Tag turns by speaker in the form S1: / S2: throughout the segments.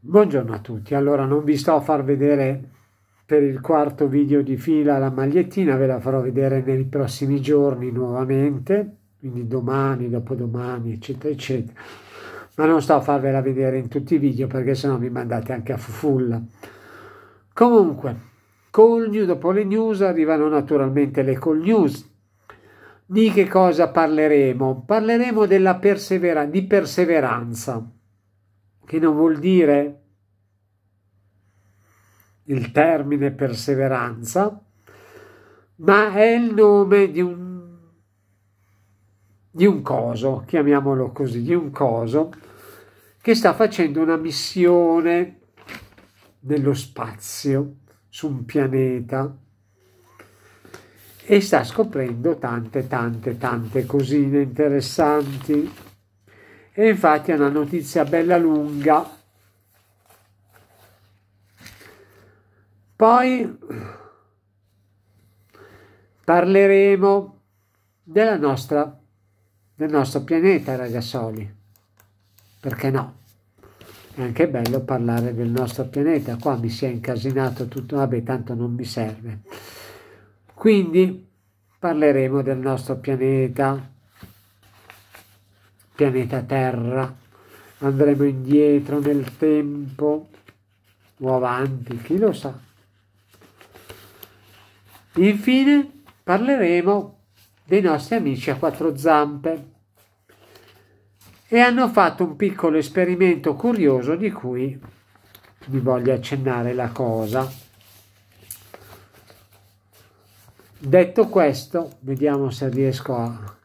S1: Buongiorno a tutti, allora non vi sto a far vedere per il quarto video di fila la magliettina, ve la farò vedere nei prossimi giorni nuovamente, quindi domani, dopodomani, eccetera, eccetera, ma non sto a farvela vedere in tutti i video perché sennò mi mandate anche a fufulla. Comunque, col news, dopo le news arrivano naturalmente le col news. Di che cosa parleremo? Parleremo della persevera- di perseveranza che non vuol dire il termine perseveranza, ma è il nome di un, di un coso, chiamiamolo così, di un coso che sta facendo una missione nello spazio su un pianeta e sta scoprendo tante tante tante cosine interessanti e infatti è una notizia bella lunga. Poi parleremo della nostra, del nostro pianeta, ragazzi. Perché no? È anche bello parlare del nostro pianeta. Qua mi si è incasinato tutto, vabbè, tanto non mi serve. Quindi parleremo del nostro pianeta, pianeta Terra. Andremo indietro nel tempo o avanti, chi lo sa. Infine parleremo dei nostri amici a quattro zampe e hanno fatto un piccolo esperimento curioso di cui vi voglio accennare la cosa. Detto questo, vediamo se riesco a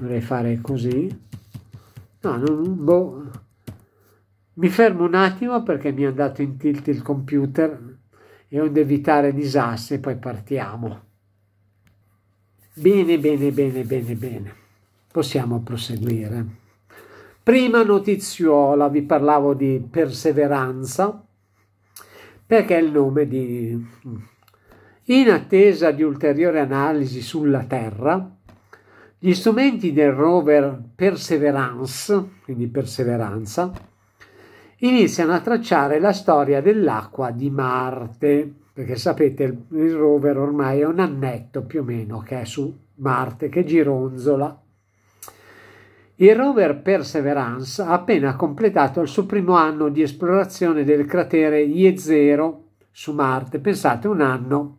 S1: dovrei fare così no non, boh. mi fermo un attimo perché mi è andato in tilt il computer e ho da evitare disastri e poi partiamo bene bene bene bene bene possiamo proseguire prima notiziola vi parlavo di perseveranza perché è il nome di in attesa di ulteriori analisi sulla terra gli strumenti del rover Perseverance, quindi Perseveranza, iniziano a tracciare la storia dell'acqua di Marte, perché sapete il, rover ormai è un annetto più o meno che è su Marte, che gironzola. Il rover Perseverance ha appena completato il suo primo anno di esplorazione del cratere ie su Marte, pensate un anno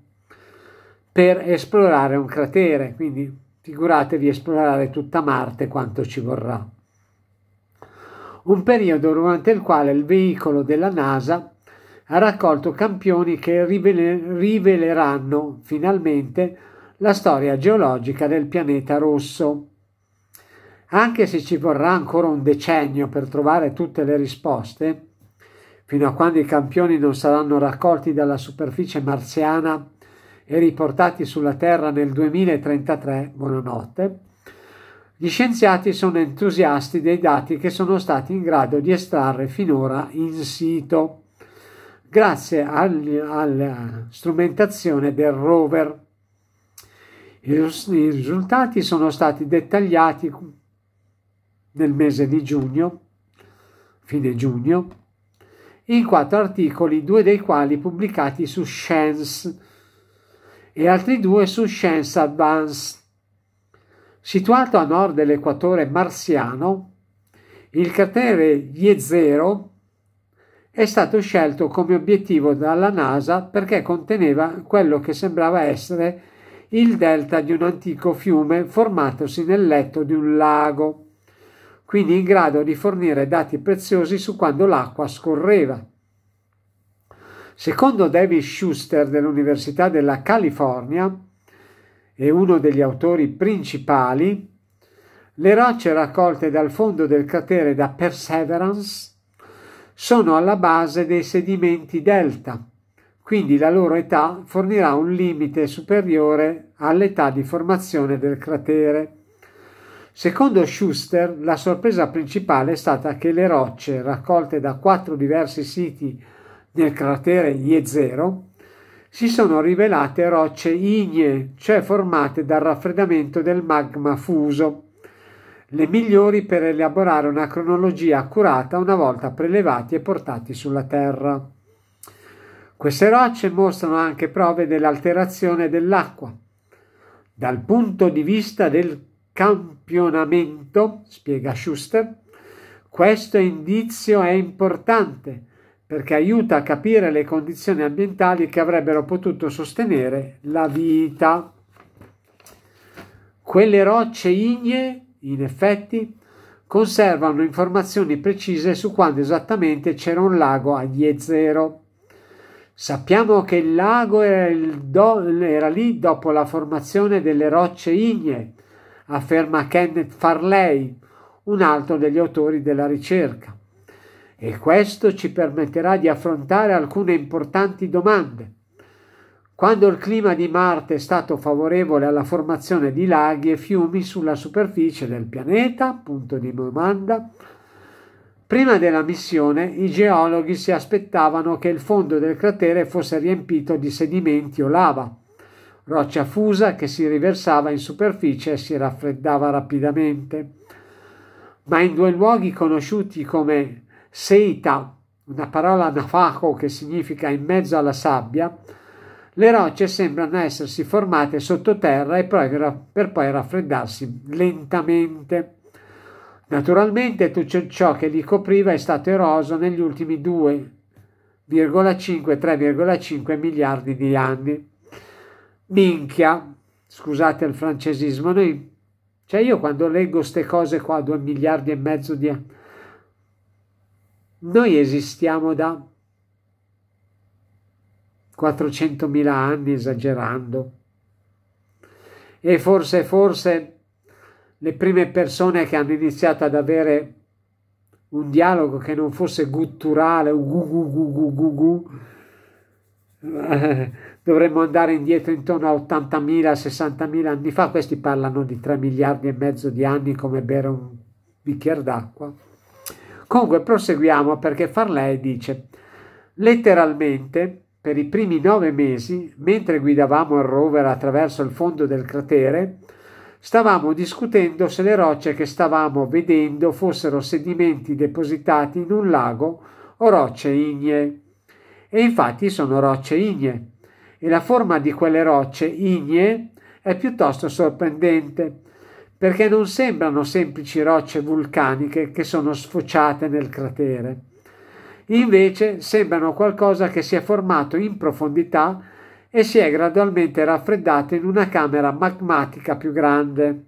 S1: per esplorare un cratere, quindi Figuratevi esplorare tutta Marte quanto ci vorrà. Un periodo durante il quale il veicolo della NASA ha raccolto campioni che riveleranno finalmente la storia geologica del pianeta rosso. Anche se ci vorrà ancora un decennio per trovare tutte le risposte, fino a quando i campioni non saranno raccolti dalla superficie marziana e riportati sulla Terra nel 2033, buonanotte, gli scienziati sono entusiasti dei dati che sono stati in grado di estrarre finora in sito, grazie al, alla eh, strumentazione del rover. I, I risultati sono stati dettagliati nel mese di giugno, fine giugno, in quattro articoli, due dei quali pubblicati su Science e altri due su Science Advance. Situato a nord dell'equatore marziano, il cratere y è stato scelto come obiettivo dalla NASA perché conteneva quello che sembrava essere il delta di un antico fiume formatosi nel letto di un lago, quindi in grado di fornire dati preziosi su quando l'acqua scorreva. Secondo David Schuster dell'Università della California, e uno degli autori principali, le rocce raccolte dal fondo del cratere da Perseverance sono alla base dei sedimenti delta, quindi la loro età fornirà un limite superiore all'età di formazione del cratere. Secondo Schuster, la sorpresa principale è stata che le rocce raccolte da quattro diversi siti nel cratere Jezero, si sono rivelate rocce ignee, cioè formate dal raffreddamento del magma fuso, le migliori per elaborare una cronologia accurata una volta prelevati e portati sulla Terra. Queste rocce mostrano anche prove dell'alterazione dell'acqua. Dal punto di vista del campionamento, spiega Schuster, questo indizio è importante perché aiuta a capire le condizioni ambientali che avrebbero potuto sostenere la vita. Quelle rocce ignee, in effetti, conservano informazioni precise su quando esattamente c'era un lago a Jezero. Sappiamo che il lago era, il do, era, lì dopo la formazione delle rocce ignee, afferma Kenneth Farley, un altro degli autori della ricerca e questo ci permetterà di affrontare alcune importanti domande. Quando il clima di Marte è stato favorevole alla formazione di laghi e fiumi sulla superficie del pianeta? Punto di domanda. Prima della missione i geologhi si aspettavano che il fondo del cratere fosse riempito di sedimenti o lava, roccia fusa che si riversava in superficie e si raffreddava rapidamente. Ma in due luoghi conosciuti come Seita, una parola nafaco che significa in mezzo alla sabbia, le rocce sembrano essersi formate sottoterra e poi, per poi raffreddarsi lentamente. Naturalmente tutto ciò che li copriva è stato eroso negli ultimi 2,5-3,5 miliardi di anni. Minchia, scusate il francesismo, noi, cioè io quando leggo queste cose qua, 2 miliardi e mezzo di anni, noi esistiamo da 400.000 anni, esagerando. E forse, forse le prime persone che hanno iniziato ad avere un dialogo che non fosse gutturale, gu gu gu gu gu gu, eh, dovremmo andare indietro intorno a 80.000, 60.000 anni fa, questi parlano di 3 miliardi e mezzo di anni come bere un bicchiere d'acqua. Comunque proseguiamo perché Farley dice letteralmente per i primi nove mesi, mentre guidavamo il rover attraverso il fondo del cratere, stavamo discutendo se le rocce che stavamo vedendo fossero sedimenti depositati in un lago o rocce ignee. E infatti sono rocce ignee, e la forma di quelle rocce ignee è piuttosto sorprendente perché non sembrano semplici rocce vulcaniche che sono sfociate nel cratere. Invece sembrano qualcosa che si è formato in profondità e si è gradualmente raffreddato in una camera magmatica più grande.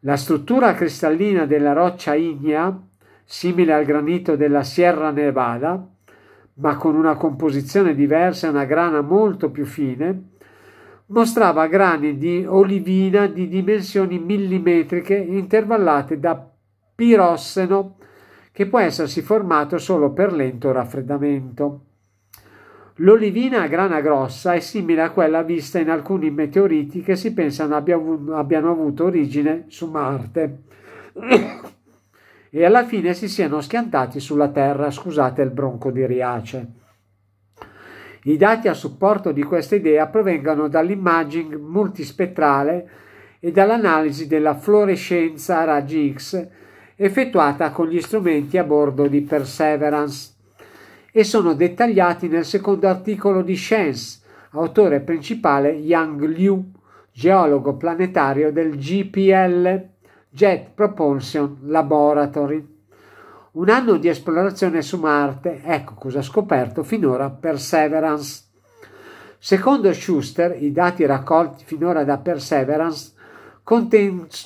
S1: La struttura cristallina della roccia ignea, simile al granito della Sierra Nevada, ma con una composizione diversa e una grana molto più fine, mostrava grani di olivina di dimensioni millimetriche intervallate da pirosseno che può essersi formato solo per lento raffreddamento. L'olivina a grana grossa è simile a quella vista in alcuni meteoriti che si pensano abbiano avuto origine su Marte e alla fine si siano schiantati sulla Terra, scusate il bronco di Riace. I dati a supporto di questa idea provengono dall'immaging multispettrale e dall'analisi della fluorescenza a raggi X effettuata con gli strumenti a bordo di Perseverance e sono dettagliati nel secondo articolo di Science, autore principale Yang Liu, geologo planetario del GPL, Jet Propulsion Laboratory. Un anno di esplorazione su Marte, ecco cosa ha scoperto finora Perseverance. Secondo Schuster, i dati raccolti finora da Perseverance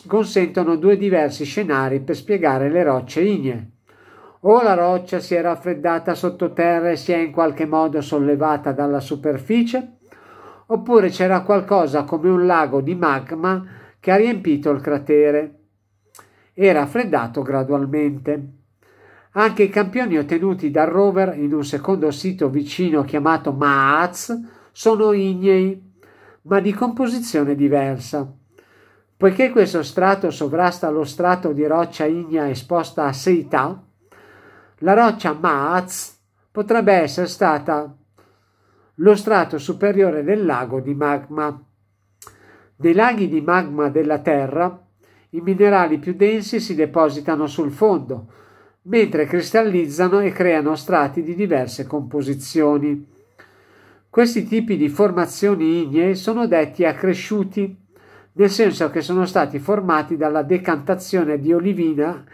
S1: consentono due diversi scenari per spiegare le rocce ignee. O la roccia si è raffreddata sottoterra e si è in qualche modo sollevata dalla superficie, oppure c'era qualcosa come un lago di magma che ha riempito il cratere e raffreddato gradualmente. Anche i campioni ottenuti dal rover in un secondo sito vicino chiamato Maaz sono ignei, ma di composizione diversa. Poiché questo strato sovrasta lo strato di roccia ignea esposta a Seita, la roccia Maaz potrebbe essere stata lo strato superiore del lago di magma. Nei laghi di magma della Terra i minerali più densi si depositano sul fondo, mentre cristallizzano e creano strati di diverse composizioni. Questi tipi di formazioni ignee sono detti accresciuti, nel senso che sono stati formati dalla decantazione di olivina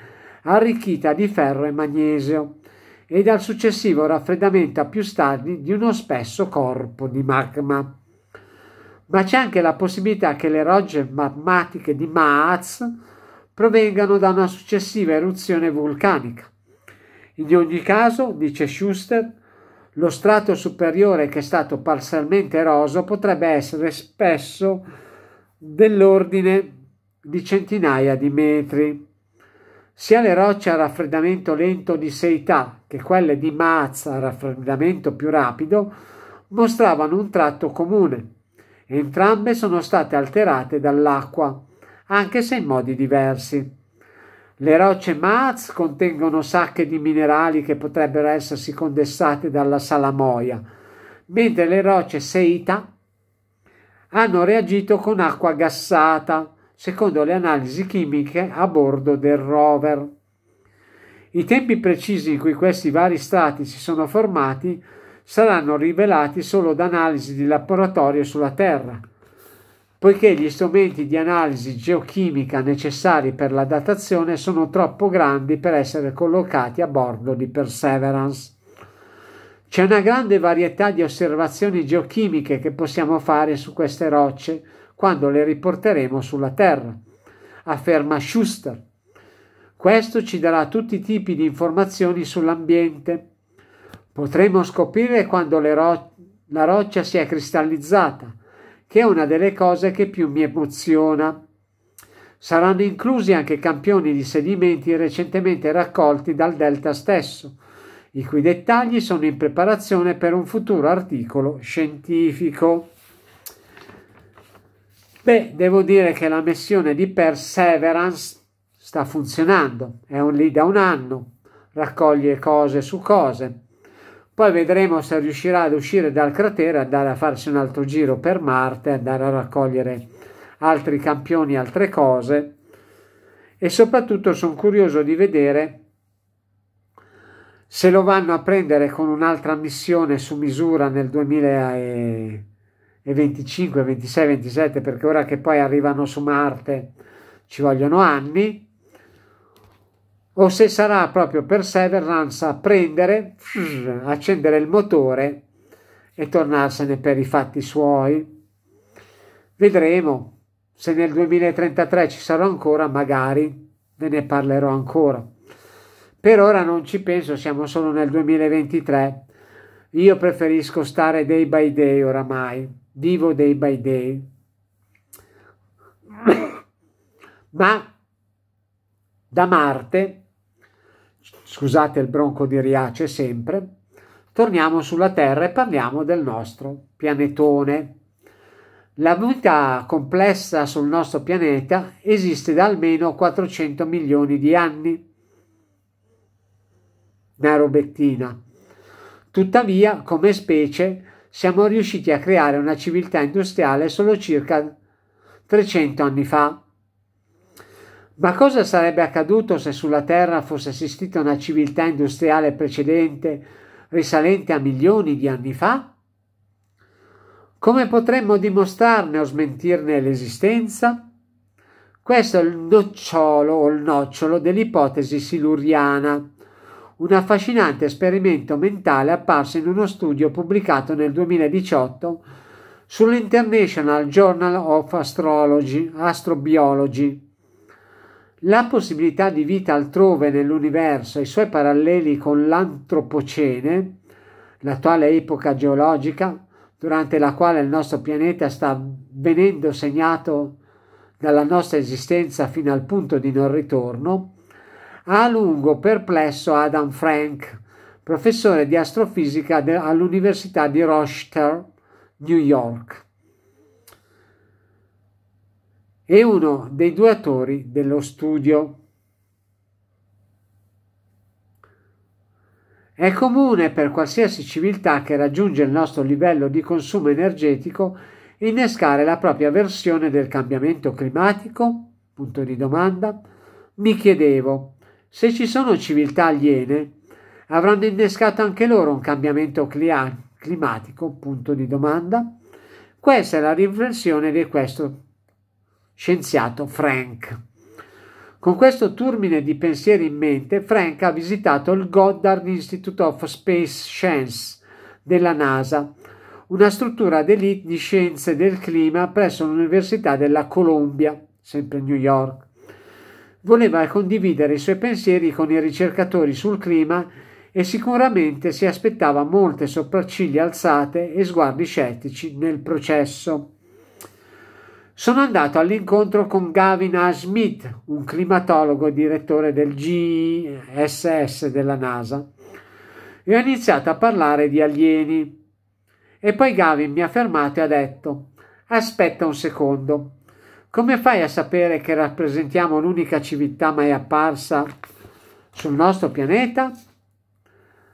S1: arricchita di ferro e magnesio e dal successivo raffreddamento a più stadi di uno spesso corpo di magma. Ma c'è anche la possibilità che le rocce magmatiche di Maaz provengano da una successiva eruzione vulcanica. In ogni caso, dice Schuster, lo strato superiore che è stato parzialmente eroso potrebbe essere spesso dell'ordine di centinaia di metri. Sia le rocce a raffreddamento lento di Seità che quelle di Mazza a raffreddamento più rapido mostravano un tratto comune. Entrambe sono state alterate dall'acqua anche se in modi diversi. Le rocce Maz contengono sacche di minerali che potrebbero essersi condensate dalla salamoia, mentre le rocce Seita hanno reagito con acqua gassata, secondo le analisi chimiche a bordo del rover. I tempi precisi in cui questi vari strati si sono formati saranno rivelati solo da analisi di laboratorio sulla Terra poiché gli strumenti di analisi geochimica necessari per la datazione sono troppo grandi per essere collocati a bordo di Perseverance. C'è una grande varietà di osservazioni geochimiche che possiamo fare su queste rocce quando le riporteremo sulla Terra, afferma Schuster. Questo ci darà tutti i tipi di informazioni sull'ambiente. Potremo scoprire quando ro- la roccia si è cristallizzata, che è una delle cose che più mi emoziona. Saranno inclusi anche campioni di sedimenti recentemente raccolti dal delta stesso, i cui dettagli sono in preparazione per un futuro articolo scientifico. Beh, devo dire che la missione di Perseverance sta funzionando, è un lì da un anno, raccoglie cose su cose, poi vedremo se riuscirà ad uscire dal cratere, andare a farsi un altro giro per Marte, andare a raccogliere altri campioni, altre cose. E soprattutto sono curioso di vedere se lo vanno a prendere con un'altra missione su misura nel 2025, 26, 27, perché ora che poi arrivano su Marte ci vogliono anni o se sarà proprio Perseverance a prendere, accendere il motore e tornarsene per i fatti suoi. Vedremo se nel 2033 ci sarò ancora, magari ve ne parlerò ancora. Per ora non ci penso, siamo solo nel 2023. Io preferisco stare day by day oramai, vivo day by day. Ma da Marte scusate il bronco di Riace sempre, torniamo sulla Terra e parliamo del nostro pianetone. La vita complessa sul nostro pianeta esiste da almeno 400 milioni di anni. Una robettina. Tuttavia, come specie, siamo riusciti a creare una civiltà industriale solo circa 300 anni fa. Ma cosa sarebbe accaduto se sulla Terra fosse esistita una civiltà industriale precedente, risalente a milioni di anni fa? Come potremmo dimostrarne o smentirne l'esistenza? Questo è il nocciolo o il nocciolo dell'ipotesi siluriana, un affascinante esperimento mentale apparso in uno studio pubblicato nel 2018 sull'International Journal of Astrology, Astrobiology la possibilità di vita altrove nell'universo e i suoi paralleli con l'antropocene, l'attuale epoca geologica, durante la quale il nostro pianeta sta venendo segnato dalla nostra esistenza fino al punto di non ritorno, ha a lungo perplesso Adam Frank, professore di astrofisica all'Università di Rochester, New York e uno dei due attori dello studio. È comune per qualsiasi civiltà che raggiunge il nostro livello di consumo energetico innescare la propria versione del cambiamento climatico? Punto di domanda. Mi chiedevo, se ci sono civiltà aliene, avranno innescato anche loro un cambiamento clia- climatico? Punto di domanda. Questa è la riflessione di questo scienziato Frank. Con questo turmine di pensieri in mente, Frank ha visitato il Goddard Institute of Space Science della NASA, una struttura d'elite di scienze del clima presso l'Università della Columbia, sempre New York. Voleva condividere i suoi pensieri con i ricercatori sul clima e sicuramente si aspettava molte sopracciglia alzate e sguardi scettici nel processo. Sono andato all'incontro con Gavin A. Smith, un climatologo e direttore del GSS della NASA, e ho iniziato a parlare di alieni. E poi Gavin mi ha fermato e ha detto: Aspetta un secondo, come fai a sapere che rappresentiamo l'unica civiltà mai apparsa sul nostro pianeta?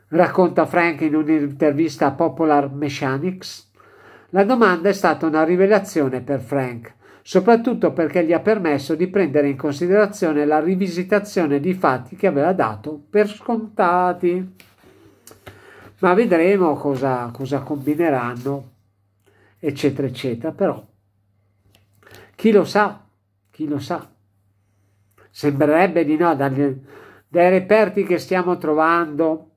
S1: Racconta Frank in un'intervista a Popular Mechanics. La domanda è stata una rivelazione per Frank soprattutto perché gli ha permesso di prendere in considerazione la rivisitazione di fatti che aveva dato per scontati. Ma vedremo cosa, cosa combineranno, eccetera, eccetera. Però, chi lo sa, chi lo sa. Sembrerebbe di no, dai, dai reperti che stiamo trovando,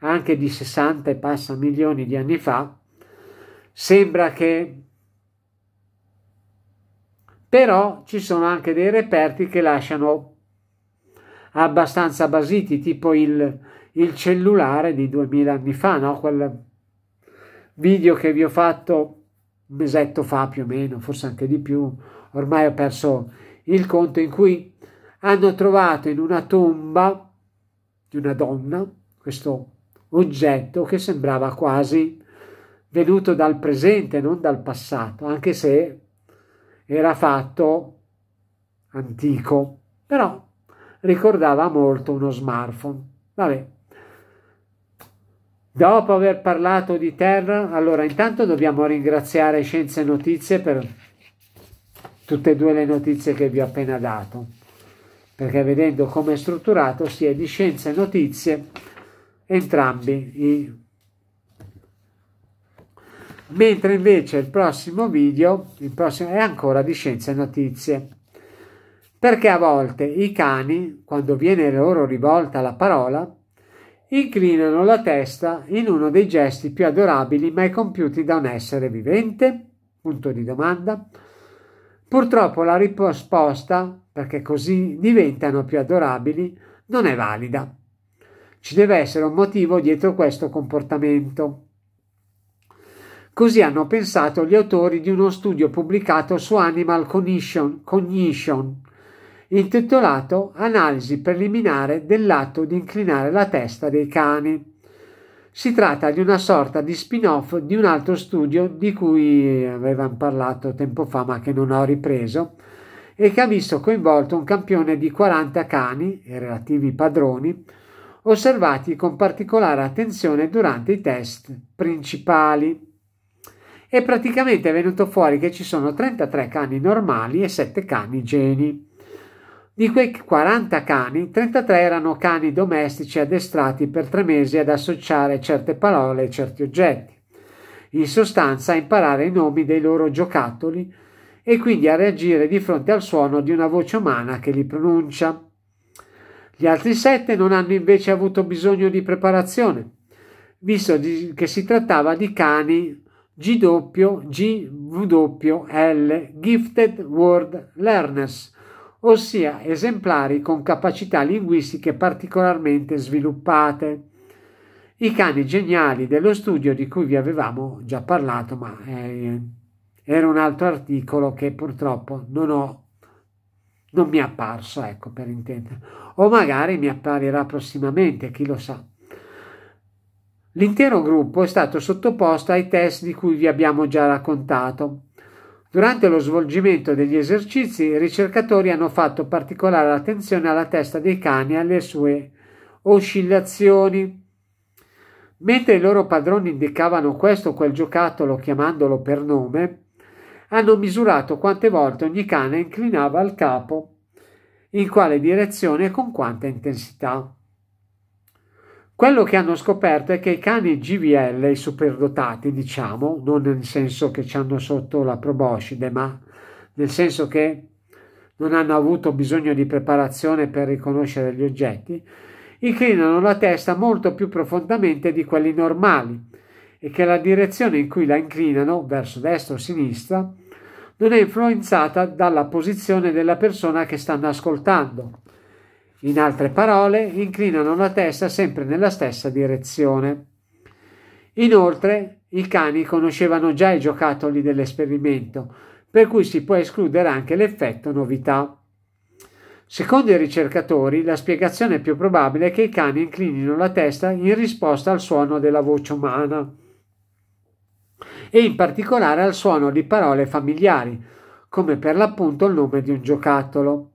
S1: anche di 60 e passa milioni di anni fa, sembra che però ci sono anche dei reperti che lasciano abbastanza basiti, tipo il, il cellulare di 2000 anni fa, no? quel video che vi ho fatto un mesetto fa più o meno, forse anche di più, ormai ho perso il conto, in cui hanno trovato in una tomba di una donna questo oggetto che sembrava quasi venuto dal presente, non dal passato, anche se era fatto antico, però ricordava molto uno smartphone. Vabbè. Dopo aver parlato di Terra, allora intanto dobbiamo ringraziare Scienze e Notizie per tutte e due le notizie che vi ho appena dato, perché vedendo come è strutturato sia di Scienze e Notizie entrambi i mentre invece il prossimo video il prossimo, è ancora di scienze e notizie perché a volte i cani quando viene loro rivolta la parola inclinano la testa in uno dei gesti più adorabili mai compiuti da un essere vivente punto di domanda purtroppo la risposta perché così diventano più adorabili non è valida ci deve essere un motivo dietro questo comportamento Così hanno pensato gli autori di uno studio pubblicato su Animal Cognition, Cognition intitolato Analisi preliminare dell'atto di inclinare la testa dei cani. Si tratta di una sorta di spin-off di un altro studio di cui avevamo parlato tempo fa ma che non ho ripreso e che ha visto coinvolto un campione di 40 cani e relativi padroni osservati con particolare attenzione durante i test principali e praticamente è venuto fuori che ci sono 33 cani normali e 7 cani geni. Di quei 40 cani, 33 erano cani domestici addestrati per tre mesi ad associare certe parole e certi oggetti, in sostanza a imparare i nomi dei loro giocattoli e quindi a reagire di fronte al suono di una voce umana che li pronuncia. Gli altri 7 non hanno invece avuto bisogno di preparazione, visto che si trattava di cani GWL Gifted World Learners, ossia esemplari con capacità linguistiche particolarmente sviluppate. I cani geniali dello studio di cui vi avevamo già parlato, ma eh, era un altro articolo che purtroppo non ho non mi è apparso, ecco per intendere, o magari mi apparirà prossimamente, chi lo sa. L'intero gruppo è stato sottoposto ai test di cui vi abbiamo già raccontato. Durante lo svolgimento degli esercizi i ricercatori hanno fatto particolare attenzione alla testa dei cani e alle sue oscillazioni. Mentre i loro padroni indicavano questo o quel giocattolo chiamandolo per nome, hanno misurato quante volte ogni cane inclinava il capo, in quale direzione e con quanta intensità. Quello che hanno scoperto è che i cani GVL, i superdotati, diciamo, non nel senso che ci hanno sotto la proboscide, ma nel senso che non hanno avuto bisogno di preparazione per riconoscere gli oggetti, inclinano la testa molto più profondamente di quelli normali e che la direzione in cui la inclinano, verso destra o sinistra, non è influenzata dalla posizione della persona che stanno ascoltando. In altre parole, inclinano la testa sempre nella stessa direzione. Inoltre, i cani conoscevano già i giocattoli dell'esperimento, per cui si può escludere anche l'effetto novità. Secondo i ricercatori, la spiegazione più probabile è che i cani inclinino la testa in risposta al suono della voce umana e in particolare al suono di parole familiari, come per l'appunto il nome di un giocattolo.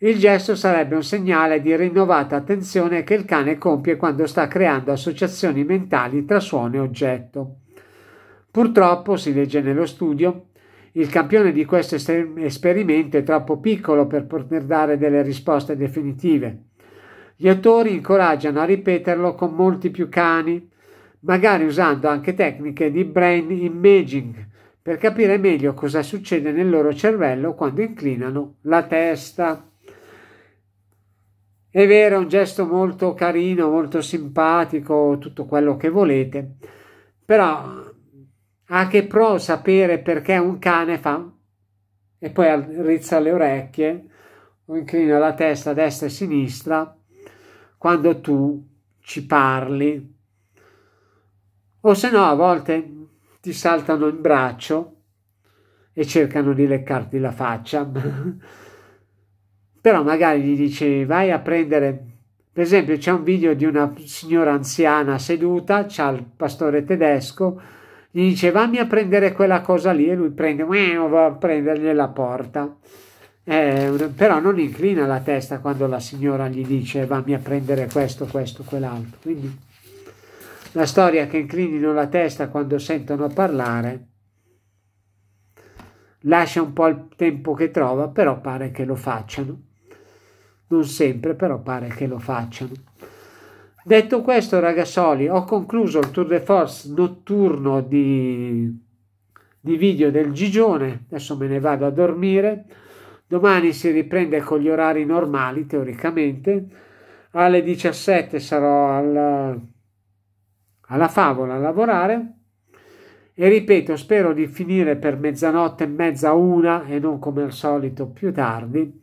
S1: Il gesto sarebbe un segnale di rinnovata attenzione che il cane compie quando sta creando associazioni mentali tra suono e oggetto. Purtroppo, si legge nello studio, il campione di questo esperimento è troppo piccolo per poter dare delle risposte definitive. Gli autori incoraggiano a ripeterlo con molti più cani, magari usando anche tecniche di brain imaging per capire meglio cosa succede nel loro cervello quando inclinano la testa. È vero, è un gesto molto carino, molto simpatico, tutto quello che volete, però a che pro sapere perché un cane fa e poi rizza le orecchie o inclina la testa a destra e a sinistra quando tu ci parli. O se no, a volte ti saltano in braccio e cercano di leccarti la faccia. però magari gli dice vai a prendere per esempio c'è un video di una signora anziana seduta c'ha il pastore tedesco gli dice vammi a prendere quella cosa lì e lui prende va a prendergli la porta eh, però non inclina la testa quando la signora gli dice vammi a prendere questo, questo, quell'altro. Quindi la storia che inclinino la testa quando sentono parlare lascia un po' il tempo che trova, però pare che lo facciano non sempre però pare che lo facciano. Detto questo ragazzoli, ho concluso il tour de force notturno di, di video del Gigione, adesso me ne vado a dormire, domani si riprende con gli orari normali teoricamente, alle 17 sarò al, alla favola a lavorare e ripeto spero di finire per mezzanotte e mezza una e non come al solito più tardi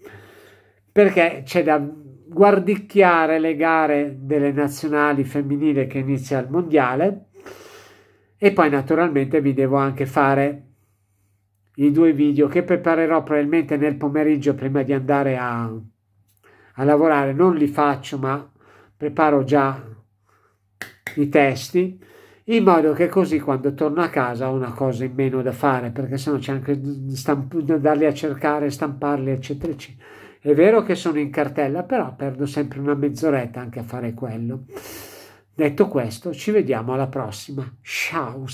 S1: perché c'è da guardicchiare le gare delle nazionali femminili che inizia il mondiale e poi naturalmente vi devo anche fare i due video che preparerò probabilmente nel pomeriggio prima di andare a, a lavorare non li faccio ma preparo già i testi in modo che così quando torno a casa ho una cosa in meno da fare perché sennò c'è anche stamp- darli a cercare stamparli eccetera eccetera è vero che sono in cartella, però perdo sempre una mezz'oretta anche a fare quello. Detto questo, ci vediamo alla prossima. Ciao!